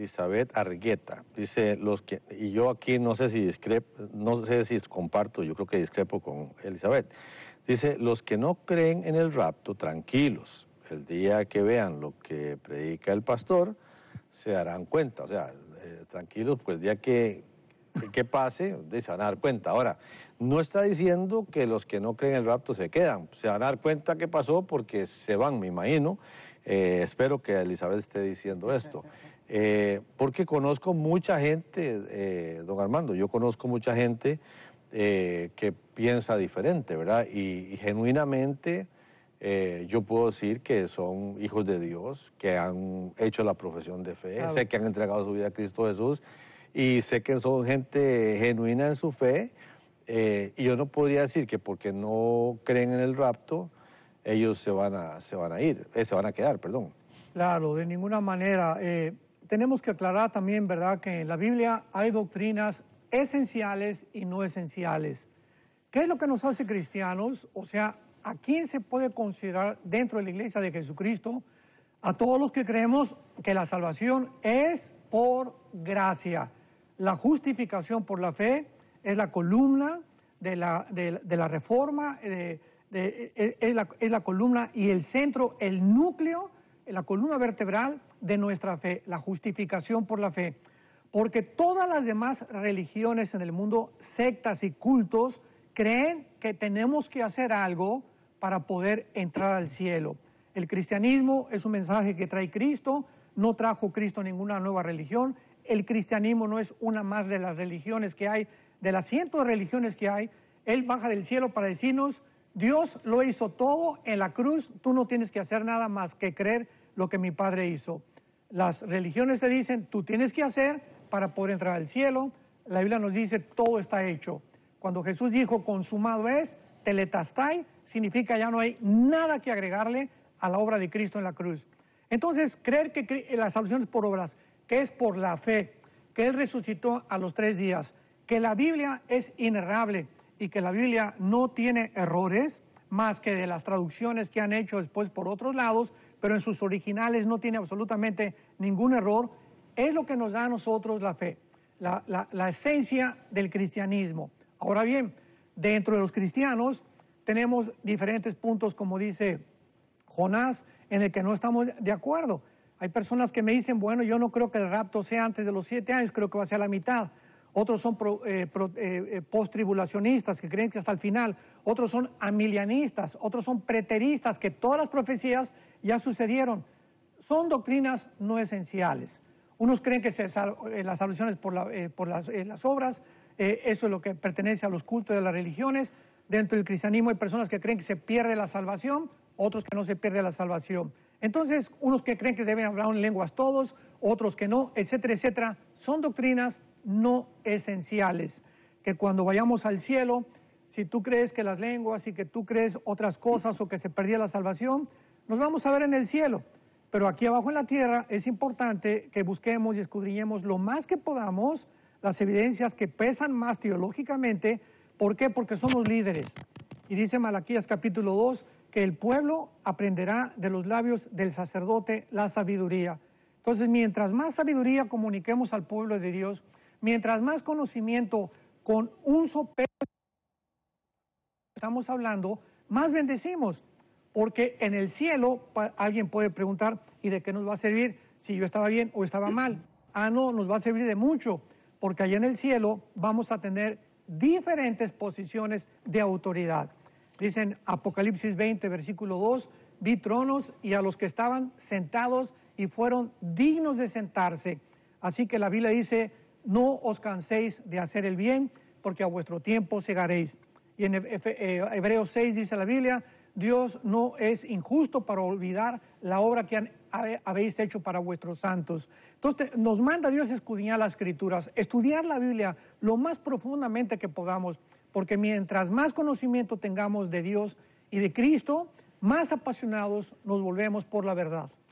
Elizabeth Argueta. Dice, los que, y yo aquí no sé si discrepo, no sé si comparto, yo creo que discrepo con Elizabeth. Dice, los que no creen en el rapto, tranquilos, el día que vean lo que predica el pastor, se darán cuenta. O sea, eh, tranquilos, pues el día que, que pase, se van a dar cuenta. Ahora, no está diciendo que los que no creen en el rapto se quedan, se van a dar cuenta que pasó porque se van, me imagino. Eh, espero que Elizabeth esté diciendo esto. Eh, porque conozco mucha gente, eh, don Armando, yo conozco mucha gente eh, que piensa diferente, ¿verdad? Y, genuinamente yo puedo decir que son hijos de Dios, que han hecho la profesión de fe, sé que han entregado su vida a Cristo Jesús y sé que son gente genuina en su fe. y yo no podría decir que porque no creen en el rapto, ellos se van a, se van a ir, se van a quedar, perdón. Claro, de ninguna manera tenemos que aclarar también, ¿verdad?, que en la Biblia hay doctrinas esenciales y no esenciales. ¿Qué es lo que nos hace cristianos? O sea, ¿a quién se puede considerar dentro de la iglesia de Jesucristo? A todos los que creemos que la salvación es por gracia. La justificación por la fe es la columna de la, reforma, eh, de, eh, eh, la, es la columna y el centro, el núcleo la columna vertebral de nuestra fe, la justificación por la fe. Porque todas las demás religiones en el mundo, sectas y cultos, creen que tenemos que hacer algo para poder entrar al cielo. El cristianismo es un mensaje que trae Cristo, no trajo Cristo ninguna nueva religión. El cristianismo no es una más de las religiones que hay, de las cientos de religiones que hay. Él baja del cielo para decirnos, Dios lo hizo todo en la cruz, tú no tienes que hacer nada más que creer lo que mi Padre hizo. Las religiones te dicen, tú tienes que hacer para poder entrar al cielo. La Biblia nos dice, todo está hecho. Cuando Jesús dijo, consumado es, teletastai, significa ya no hay nada que agregarle a la obra de Cristo en la cruz. Entonces, creer que la salvación es por obras, que es por la fe, que Él resucitó a los tres días, que la Biblia es inerrable, y que la Biblia no tiene errores más que de las traducciones que han hecho después por otros lados, pero en sus originales no tiene absolutamente ningún error, es lo que nos da a nosotros la fe, la, esencia del cristianismo. Ahora bien, dentro de los cristianos tenemos diferentes puntos, como dice Jonás, en el que no estamos de acuerdo. Hay personas que me dicen, bueno, yo no creo que el rapto sea antes de los siete años, creo que va a ser la mitad otros son eh, eh, eh, postribulacionistas que creen que hasta el final, otros son amilianistas, otros son preteristas, que todas las profecías ya sucedieron. Son doctrinas no esenciales. Unos creen que se las salvaciones por, las, obras, eso es lo que pertenece a los cultos de las religiones. Dentro del cristianismo hay personas que creen que se pierde la salvación, otros que no se pierde la salvación. Entonces, unos que creen que deben hablar en lenguas todos, otros que no, etcétera, etcétera, son doctrinas no esenciales. Que cuando vayamos al cielo, si tú crees que las lenguas y que tú crees otras cosas o que se perdía la salvación, nos vamos a ver en el cielo. Pero aquí abajo en la tierra es importante que busquemos y escudriñemos lo más que podamos las evidencias que pesan más teológicamente. ¿Por qué? Porque somos líderes. Y dice Malaquías capítulo 2 que el pueblo aprenderá de los labios del sacerdote la sabiduría. Entonces, mientras más sabiduría comuniquemos al pueblo de Dios, mientras más conocimiento con un sopero estamos hablando, más bendecimos. Porque en el cielo alguien puede preguntar, ¿y de qué nos va a servir si yo estaba bien o estaba mal? Ah, no, nos va a servir de mucho, porque allá en el cielo vamos a tener diferentes posiciones de autoridad. Dicen Apocalipsis 20, versículo 2, vi tronos y a los que estaban sentados y fueron dignos de sentarse. Así que la Biblia dice, no os canséis de hacer el bien, porque a vuestro tiempo segaréis. Y en eh, Hebreos 6 dice la Biblia, Dios no es injusto para olvidar la obra que eh, habéis hecho para vuestros santos. Entonces nos manda Dios escudriñar las escrituras, estudiar la Biblia lo más profundamente que podamos, porque mientras más conocimiento tengamos de Dios y de Cristo, más apasionados nos volvemos por la verdad.